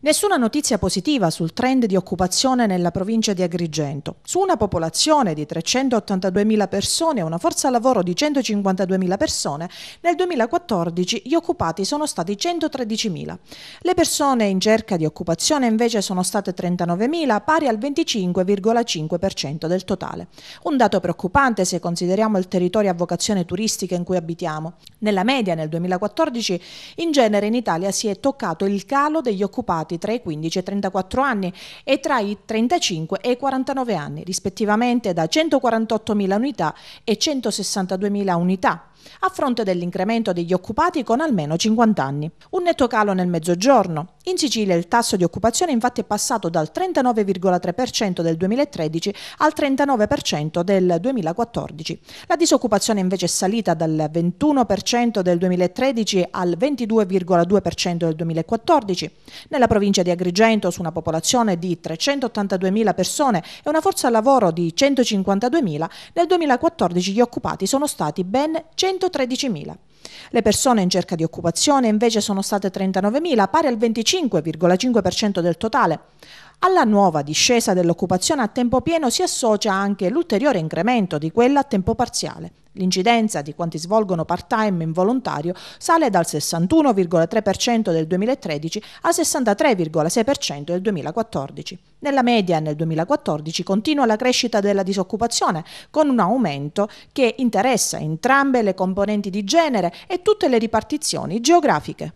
Nessuna notizia positiva sul trend di occupazione nella provincia di Agrigento. Su una popolazione di 382.000 persone e una forza lavoro di 152.000 persone, nel 2014 gli occupati sono stati 113.000. Le persone in cerca di occupazione invece sono state 39.000, pari al 25,5% del totale. Un dato preoccupante se consideriamo il territorio a vocazione turistica in cui abitiamo. Nella media nel 2014 in genere in Italia si è toccato il calo degli occupati attenuati tra i 15 e i 34 anni e tra i 35 e i 49 anni, rispettivamente da 148.000 unità e 162.000 unità a fronte dell'incremento degli occupati con almeno 50 anni. Un netto calo nel mezzogiorno. In Sicilia il tasso di occupazione infatti è passato dal 39,3% del 2013 al 39% del 2014. La disoccupazione invece è salita dal 21% del 2013 al 22,2% del 2014. Nella provincia di Agrigento, su una popolazione di 382.000 persone e una forza lavoro di 152.000, nel 2014 gli occupati sono stati ben 100 113.000. Le persone in cerca di occupazione invece sono state 39.000, pari al 25,5% del totale. Alla nuova discesa dell'occupazione a tempo pieno si associa anche l'ulteriore incremento di quella a tempo parziale. L'incidenza di quanti svolgono part-time involontario sale dal 61,3% del 2013 al 63,6% del 2014. Nella media nel 2014 continua la crescita della disoccupazione, con un aumento che interessa entrambe le componenti di genere e tutte le ripartizioni geografiche.